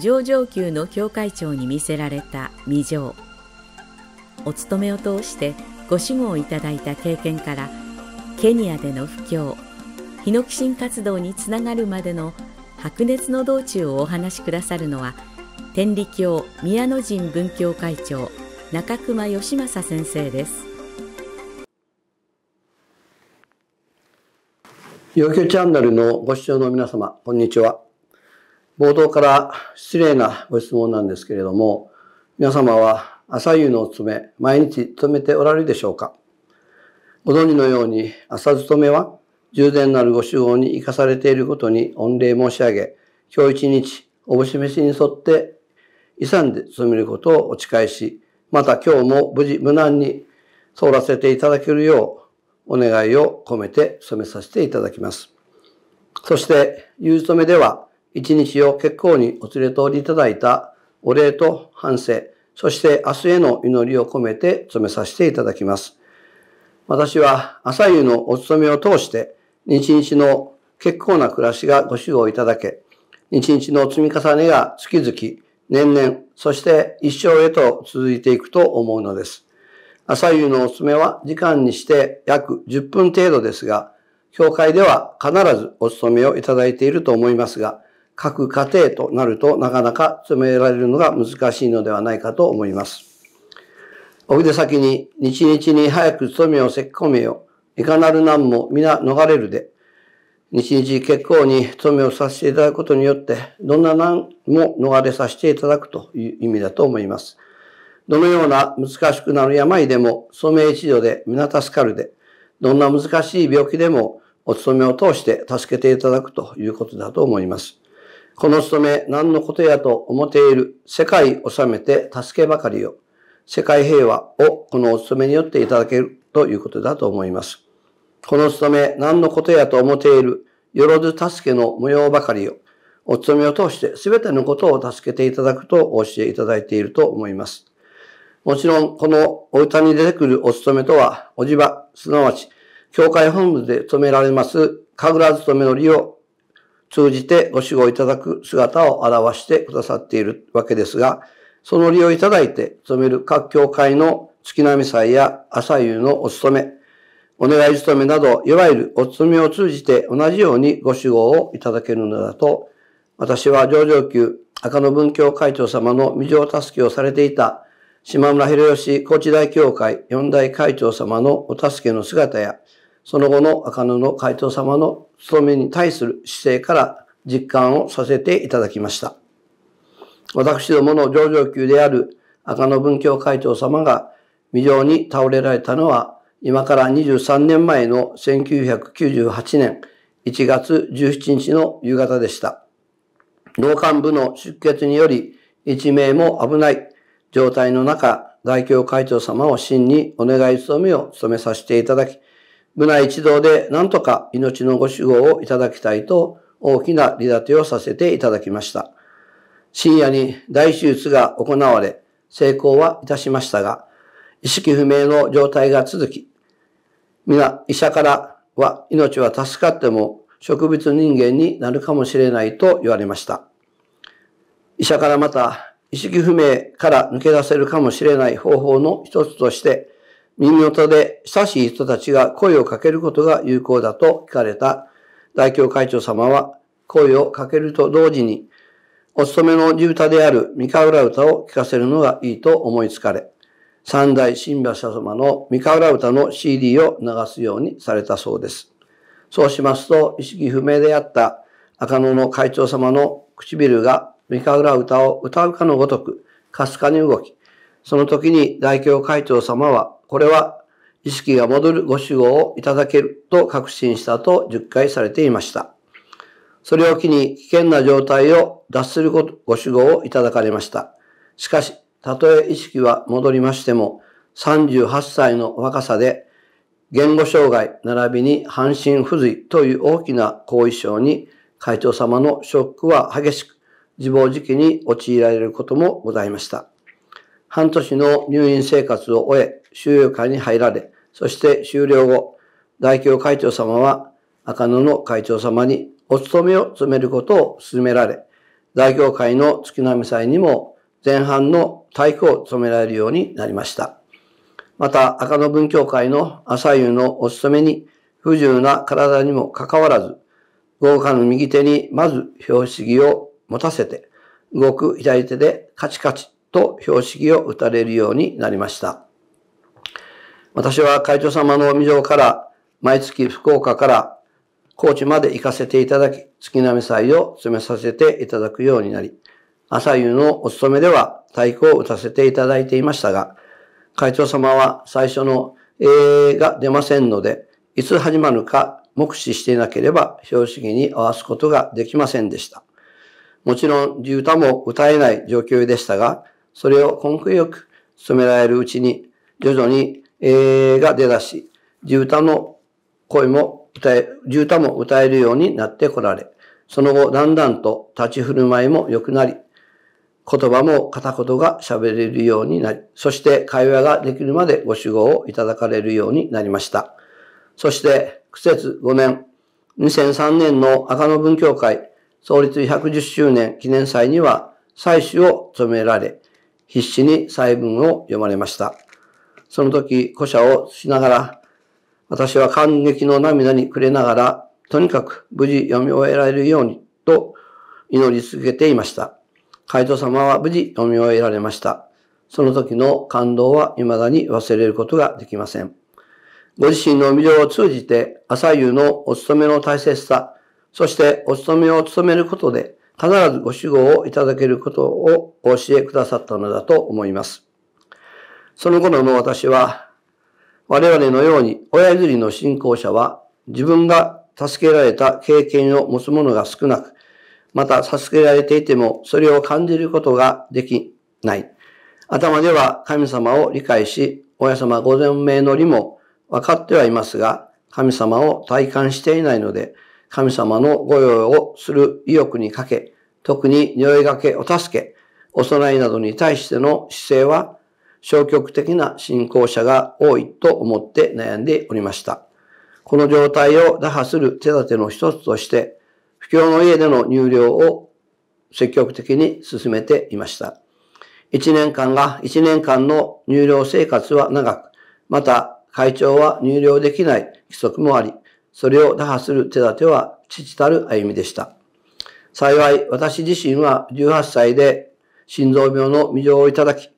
上上級の教会長に見せられた未上お勤めを通してご守護をいただいた経験からケニアでの布教ヒノキ神活動につながるまでの白熱の道中をお話しくださるのは天理教宮野神文教会長中熊義正先生です陽教チャンネルのご視聴の皆様こんにちは冒頭から失礼なご質問なんですけれども、皆様は朝夕のお勤め、毎日勤めておられるでしょうかご存知のように、朝勤めは従前なるご主法に生かされていることに御礼申し上げ、今日一日、おぼしに沿って遺産で勤めることをお誓いし、また今日も無事無難に通らせていただけるようお願いを込めて勤めさせていただきます。そして、夕勤めでは、一日を結構にお連れ通りいただいたお礼と反省、そして明日への祈りを込めて務めさせていただきます。私は朝夕のお勤めを通して、日の結構な暮らしがご主語いただけ、日の積み重ねが月々、年々、そして一生へと続いていくと思うのです。朝夕のお勤めは時間にして約10分程度ですが、教会では必ずお勤めをいただいていると思いますが、各家庭となるとなかなか詰められるのが難しいのではないかと思います。お筆先に日々に早く勤めをせっこめよ。いかなる難も皆逃れるで。日々結構に勤めをさせていただくことによって、どんな難も逃れさせていただくという意味だと思います。どのような難しくなる病でも、勤め一助で皆助かるで、どんな難しい病気でも、お勤めを通して助けていただくということだと思います。この務め何のことやと思っている世界を治めて助けばかりよ。世界平和をこのお務めによっていただけるということだと思います。この務め何のことやと思っているよろず助けの模様ばかりよ。お務めを通して全てのことを助けていただくとお教えいただいていると思います。もちろん、このお歌に出てくるお務めとは、おじば、すなわち、教会本部で務められます、神楽勤めの利を通じてご守護いただく姿を表してくださっているわけですが、その利用いただいて務める各教会の月並み祭や朝夕のお勤め、お願い勤めなど、いわゆるお勤めを通じて同じようにご守護をいただけるのだと、私は上上級赤野文教会長様の未上助けをされていた島村博義高知大教会四大会長様のお助けの姿や、その後の赤布会長様の務めに対する姿勢から実感をさせていただきました。私どもの上場級である赤野文教会長様が未上に倒れられたのは今から23年前の1998年1月17日の夕方でした。脳幹部の出血により一命も危ない状態の中、大教会長様を真にお願い務めを務めさせていただき、村一同で何とか命のご守護をいただきたいと大きな離立をさせていただきました。深夜に大手術が行われ、成功はいたしましたが、意識不明の状態が続き、皆医者からは命は助かっても植物人間になるかもしれないと言われました。医者からまた意識不明から抜け出せるかもしれない方法の一つとして、耳元で親しい人たちが声をかけることが有効だと聞かれた大教会長様は声をかけると同時にお勤めの地歌である三河浦歌を聞かせるのがいいと思いつかれ三代新橋様の三河浦歌の CD を流すようにされたそうです。そうしますと意識不明であった赤野の会長様の唇が三河浦歌を歌うかのごとくかすかに動きその時に大教会長様はこれは意識が戻るご主語をいただけると確信したと10回されていました。それを機に危険な状態を脱するご主語をいただかれました。しかし、たとえ意識は戻りましても、38歳の若さで言語障害並びに半身不随という大きな後遺症に会長様のショックは激しく自暴自棄に陥られることもございました。半年の入院生活を終え、収容会に入られ、そして終了後、大教会長様は赤野の会長様にお務めを務めることを勧められ、大教会の月並み祭にも前半の体育を務められるようになりました。また、赤野文教会の朝夕のお勤めに不自由な体にもかかわらず、豪華の右手にまず標識を持たせて、動く左手でカチカチと標識を打たれるようになりました。私は会長様のお城から毎月福岡から高知まで行かせていただき、月並み祭を詰めさせていただくようになり、朝夕のお勤めでは太鼓を打たせていただいていましたが、会長様は最初のえが出ませんので、いつ始まるか目視していなければ標識に合わすことができませんでした。もちろん、地歌も歌えない状況でしたが、それを根気よく進められるうちに、徐々にえー、が出だし、地歌の声も歌え、地歌も歌えるようになってこられ、その後だんだんと立ち振る舞いも良くなり、言葉も片言が喋れるようになり、そして会話ができるまでご主語をいただかれるようになりました。そして、苦節5年、2003年の赤野文教会創立110周年記念祭には、祭祀を務められ、必死に祭文を読まれました。その時、古車をしながら、私は感激の涙に暮れながら、とにかく無事読み終えられるようにと祈り続けていました。海イ様は無事読み終えられました。その時の感動は未だに忘れることができません。ご自身の魅力を通じて、朝夕のお勤めの大切さ、そしてお勤めを務めることで、必ずご主語をいただけることをお教えくださったのだと思います。その頃の私は、我々のように親譲りの信仰者は自分が助けられた経験を持つ者が少なく、また助けられていてもそれを感じることができない。頭では神様を理解し、親様ご前命の理も分かってはいますが、神様を体感していないので、神様の御用をする意欲にかけ、特に匂いがけお助け、お供えなどに対しての姿勢は消極的な信仰者が多いと思って悩んでおりました。この状態を打破する手立ての一つとして、不況の家での入寮を積極的に進めていました。一年間が、一年間の入寮生活は長く、また会長は入寮できない規則もあり、それを打破する手立ては父たる歩みでした。幸い、私自身は18歳で心臓病の未病をいただき、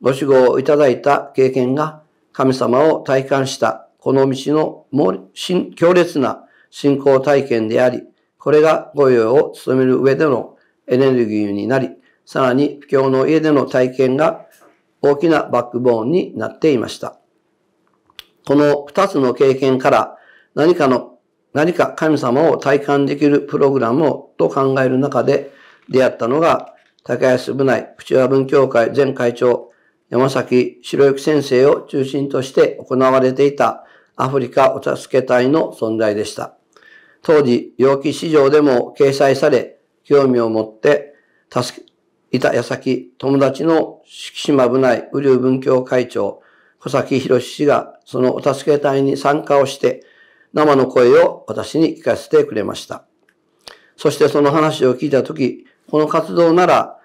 ご守護をいただいた経験が神様を体感したこの道のもう強烈な信仰体験であり、これが御用を務める上でのエネルギーになり、さらに不況の家での体験が大きなバックボーンになっていました。この二つの経験から何かの、何か神様を体感できるプログラムをと考える中で出会ったのが、高安部内、口和文教会前会長、山崎白雪先生を中心として行われていたアフリカお助け隊の存在でした。当時、陽気市場でも掲載され、興味を持って助け、いた矢先、友達の敷島部内雨竜文教会長、小崎博氏がそのお助け隊に参加をして、生の声を私に聞かせてくれました。そしてその話を聞いたとき、この活動なら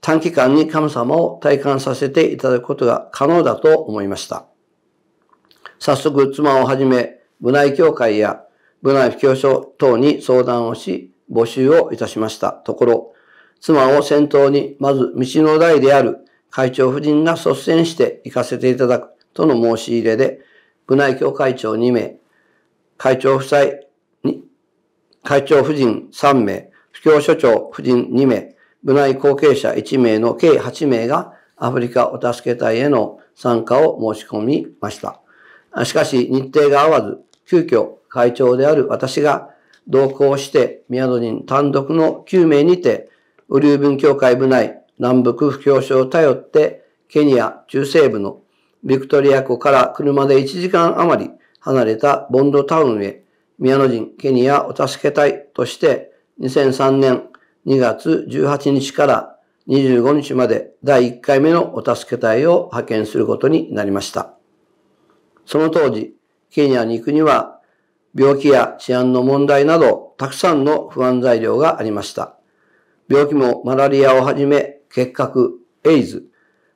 短期間に神様を体感させていただくことが可能だと思いました。早速、妻をはじめ、部内協会や部内布教所等に相談をし、募集をいたしましたところ、妻を先頭に、まず道の代である会長夫人が率先して行かせていただくとの申し入れで、部内協会長2名、会長夫妻に、会長夫人3名、布教所長夫人2名、部内後継者1名の計8名がアフリカお助け隊への参加を申し込みました。しかし日程が合わず、急遽会長である私が同行して宮戸人単独の9名にて、ウリュー文教会部内南北不教書を頼ってケニア中西部のビクトリア湖から車で1時間余り離れたボンドタウンへ宮野人ケニアお助け隊として2003年2月18日から25日まで第1回目のお助け隊を派遣することになりました。その当時、ケニアに行くには病気や治安の問題などたくさんの不安材料がありました。病気もマラリアをはじめ、結核、エイズ、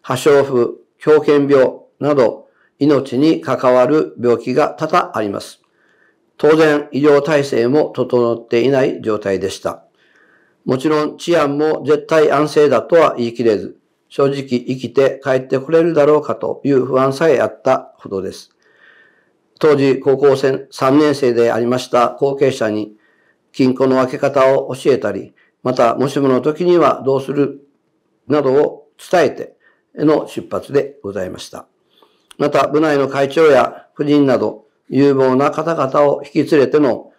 破傷風、狂犬病など命に関わる病気が多々あります。当然、医療体制も整っていない状態でした。もちろん治安も絶対安静だとは言い切れず、正直生きて帰ってこれるだろうかという不安さえあったほどです。当時高校生3年生でありました後継者に金庫の開け方を教えたり、またもしもの時にはどうするなどを伝えての出発でございました。また部内の会長や夫人など有望な方々を引き連れての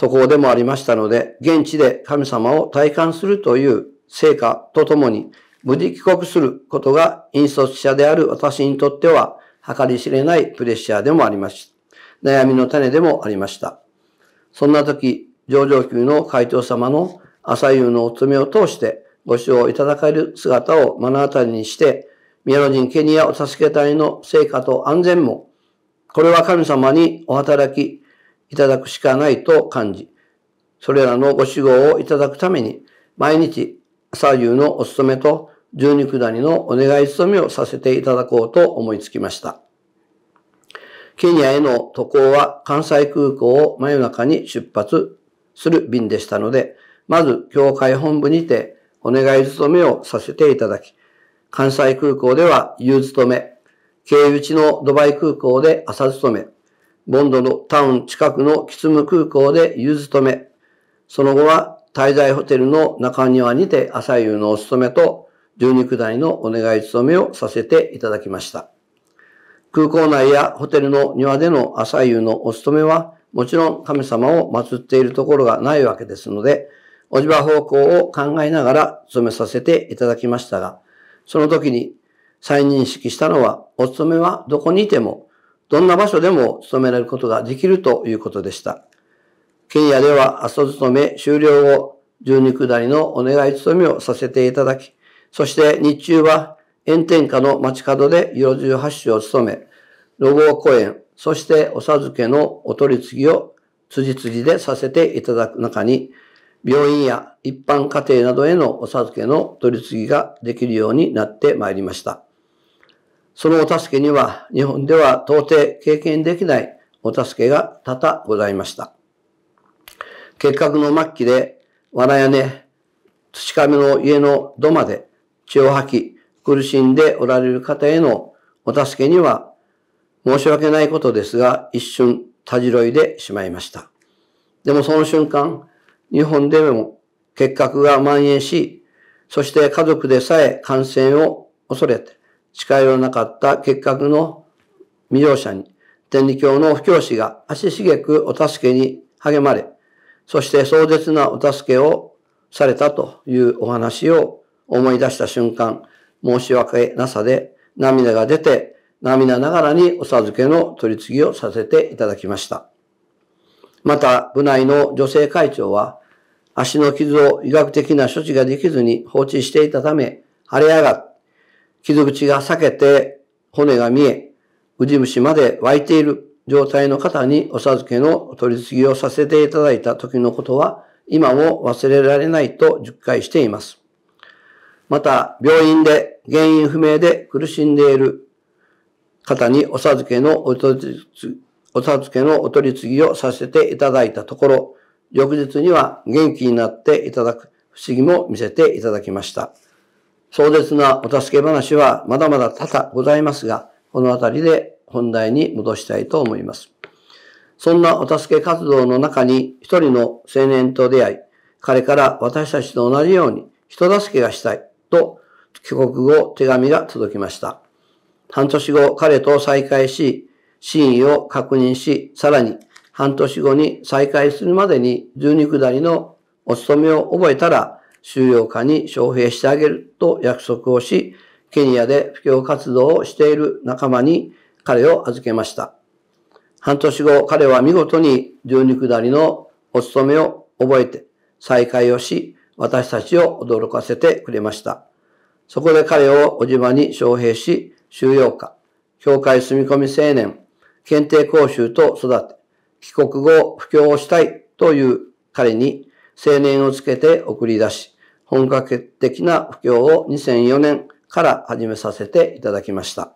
渡航でもありましたので、現地で神様を体感するという成果とともに、無事帰国することが引率者である私にとっては、計り知れないプレッシャーでもありました。悩みの種でもありました。そんな時、上場級の会長様の朝夕のお勤めを通して、ご使用いただかれる姿を目の当たりにして、宮野人ケニアお助け隊の成果と安全も、これは神様にお働き、いただくしかないと感じ、それらのご指導をいただくために、毎日、朝夕のお勤めと十二九りのお願い勤めをさせていただこうと思いつきました。ケニアへの渡航は関西空港を真夜中に出発する便でしたので、まず教会本部にてお願い勤めをさせていただき、関西空港では夕勤め、経由地のドバイ空港で朝勤め、ボンドのタウン近くのキツム空港でゆ勤止め、その後は滞在ホテルの中庭にて朝夕のお勤めと十二区代のお願い勤めをさせていただきました。空港内やホテルの庭での朝夕のお勤めはもちろん神様を祀っているところがないわけですので、おじば方向を考えながら勤めさせていただきましたが、その時に再認識したのは、お勤めはどこにいてもどんな場所でも勤められることができるということでした。県野では、阿蘇勤め終了後、12区台のお願い勤めをさせていただき、そして日中は炎天下の街角で夜中発種を務め、ロゴ公演、そしてお授けのお取り次ぎを次々でさせていただく中に、病院や一般家庭などへのお授けの取り次ぎができるようになってまいりました。そのお助けには日本では到底経験できないお助けが多々ございました。結核の末期で藁屋根、土壁の家の土まで血を吐き苦しんでおられる方へのお助けには申し訳ないことですが一瞬たじろいでしまいました。でもその瞬間、日本でも結核が蔓延し、そして家族でさえ感染を恐れて、近寄らなかった結核の未了者に、天理教の布教師が足しげくお助けに励まれ、そして壮絶なお助けをされたというお話を思い出した瞬間、申し訳なさで涙が出て、涙ながらにお授けの取り次ぎをさせていただきました。また、部内の女性会長は、足の傷を医学的な処置ができずに放置していたため、腫れ上がっ傷口が裂けて骨が見え、ウジ虫まで湧いている状態の方にお授けの取り次ぎをさせていただいた時のことは今も忘れられないと熟解しています。また、病院で原因不明で苦しんでいる方にお授けのお取り次ぎをさせていただいたところ、翌日には元気になっていただく不思議も見せていただきました。壮絶なお助け話はまだまだ多々ございますが、このあたりで本題に戻したいと思います。そんなお助け活動の中に一人の青年と出会い、彼から私たちと同じように人助けがしたいと帰国後手紙が届きました。半年後彼と再会し、真意を確認し、さらに半年後に再会するまでに十二下りのお勤めを覚えたら収容下に招聘してあげると約束をし、ケニアで布教活動をしている仲間に彼を預けました。半年後、彼は見事に十二下りのお勤めを覚えて再会をし、私たちを驚かせてくれました。そこで彼をおじまに招聘し、収容家、教会住み込み青年、検定講習と育て、帰国後、布教をしたいという彼に青年をつけて送り出し、本格的な布教を2004年から始めさせていただきました。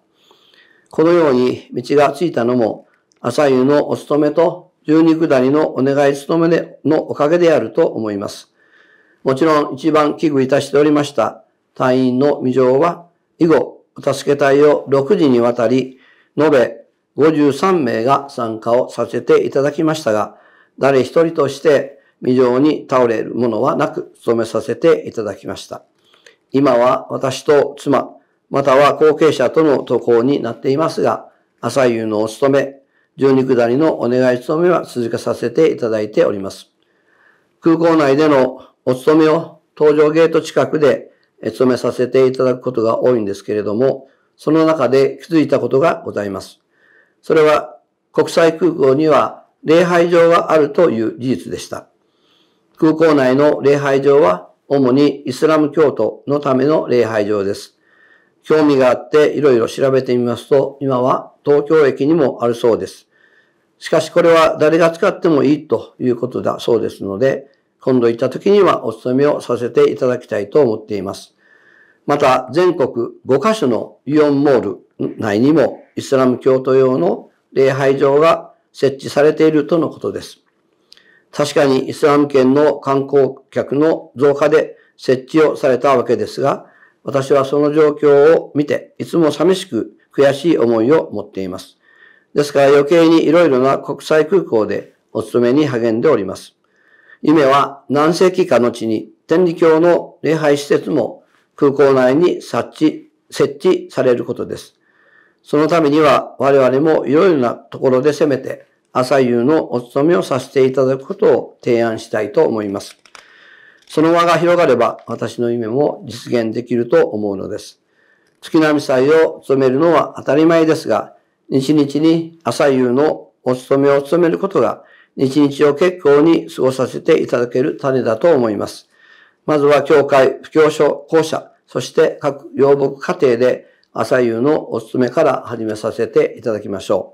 このように道がついたのも、朝湯のお勤めと十二だりのお願い勤めでのおかげであると思います。もちろん一番危惧いたしておりました隊員の未情は、以後、お助け隊を6時にわたり、延べ53名が参加をさせていただきましたが、誰一人として未上に倒れるものはなく務めさせていただきました。今は私と妻、または後継者との渡航になっていますが、朝夕のお務め、十二下りのお願い務めは続けさせていただいております。空港内でのお勤めを搭乗ゲート近くで勤めさせていただくことが多いんですけれども、その中で気づいたことがございます。それは国際空港には礼拝場があるという事実でした。空港内の礼拝場は主にイスラム教徒のための礼拝場です。興味があっていろいろ調べてみますと、今は東京駅にもあるそうです。しかしこれは誰が使ってもいいということだそうですので、今度行った時にはお勤めをさせていただきたいと思っています。また、全国5カ所のイオンモール内にもイスラム教徒用の礼拝場が設置されているとのことです。確かにイスラム圏の観光客の増加で設置をされたわけですが、私はその状況を見て、いつも寂しく悔しい思いを持っています。ですから余計に色々な国際空港でお勤めに励んでおります。夢は何世紀か後に天理教の礼拝施設も空港内に設置設置されることです。そのためには我々も色々なところで攻めて、朝夕のお勤めをさせていただくことを提案したいと思います。その輪が広がれば私の夢も実現できると思うのです。月並み祭を務めるのは当たり前ですが、日々に朝夕のお勤めを務めることが、日々を結構に過ごさせていただける種だと思います。まずは教会、布教所、校舎、そして各養牧家庭で朝夕のお勤めから始めさせていただきましょう。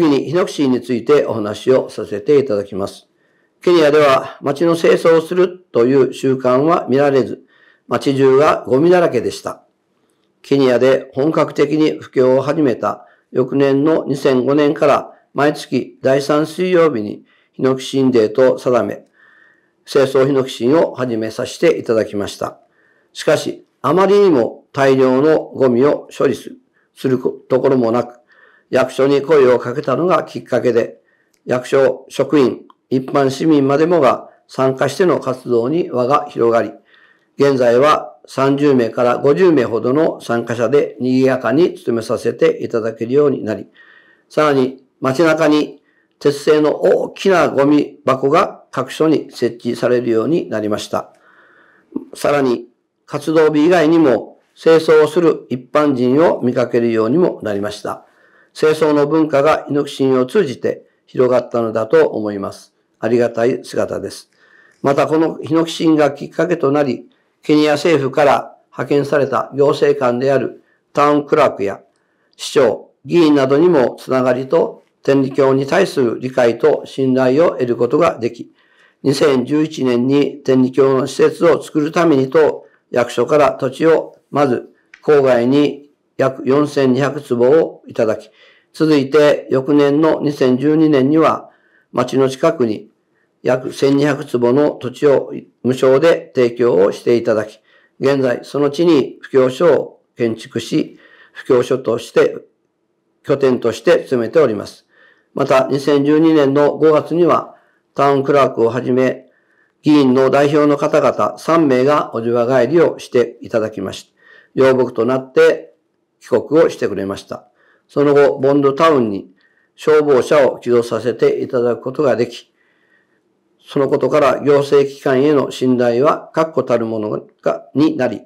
次にヒノキシーについてお話をさせていただきます。ケニアでは街の清掃をするという習慣は見られず、街中がゴミだらけでした。ケニアで本格的に布教を始めた翌年の2005年から毎月第3水曜日にヒノキシンデーと定め、清掃ヒノキシンを始めさせていただきました。しかし、あまりにも大量のゴミを処理するところもなく、役所に声をかけたのがきっかけで、役所、職員、一般市民までもが参加しての活動に輪が広がり、現在は30名から50名ほどの参加者で賑やかに努めさせていただけるようになり、さらに街中に鉄製の大きなゴミ箱が各所に設置されるようになりました。さらに活動日以外にも清掃をする一般人を見かけるようにもなりました。清掃の文化が猪木神を通じて広がったのだと思います。ありがたい姿です。またこの猪木神がきっかけとなり、ケニア政府から派遣された行政官であるタウンクラークや市長、議員などにもつながりと天理教に対する理解と信頼を得ることができ、2011年に天理教の施設を作るためにと役所から土地をまず郊外に約4200坪をいただき、続いて翌年の2012年には、町の近くに約1200坪の土地を無償で提供をしていただき、現在その地に布教所を建築し、布教所として、拠点として進めております。また、2012年の5月には、タウンクラークをはじめ、議員の代表の方々3名がお庭帰りをしていただきました。要木となって帰国をしてくれました。その後、ボンドタウンに消防車を起動させていただくことができ、そのことから行政機関への信頼は確固たるものがになり、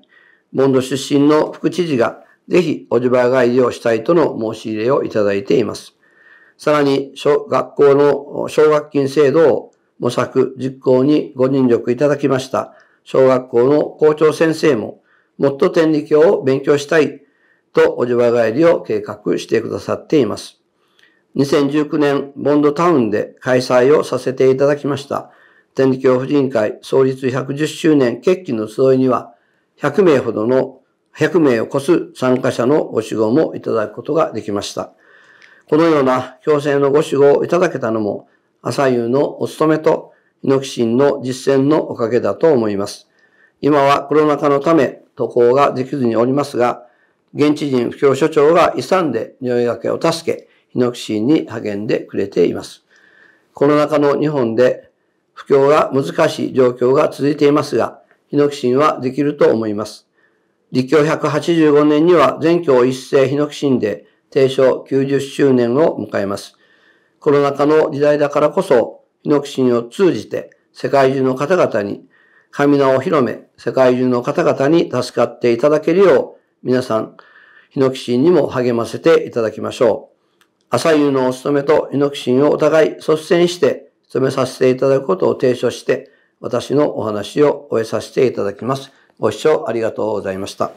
ボンド出身の副知事がぜひおじば返りをしたいとの申し入れをいただいています。さらに、学校の奨学金制度を模索、実行にご尽力いただきました。小学校の校長先生も、もっと天理教を勉強したいとお嬢帰りを計画してくださっています。2019年、ボンドタウンで開催をさせていただきました。天理教婦人会創立110周年決起の集いには、100名ほどの、100名を超す参加者のご指導もいただくことができました。このような強制のご指導をいただけたのも、朝夕のお務めと、猪木ンの実践のおかげだと思います。今はコロナ禍のため、渡航ができずにおりますが、現地人布教所長が勇んで匂いがけを助け、ヒノキシーンに励んでくれています。コロナ禍の日本で布教が難しい状況が続いていますが、ヒノキシンはできると思います。立教185年には全教一斉ヒノキシンで提唱90周年を迎えます。コロナ禍の時代だからこそ、ヒノキシンを通じて世界中の方々に神名を広め、世界中の方々に助かっていただけるよう皆さん、ヒノキシンにも励ませていただきましょう。朝夕のお勤めとヒノキシンをお互い率先して勤めさせていただくことを提唱して、私のお話を終えさせていただきます。ご視聴ありがとうございました。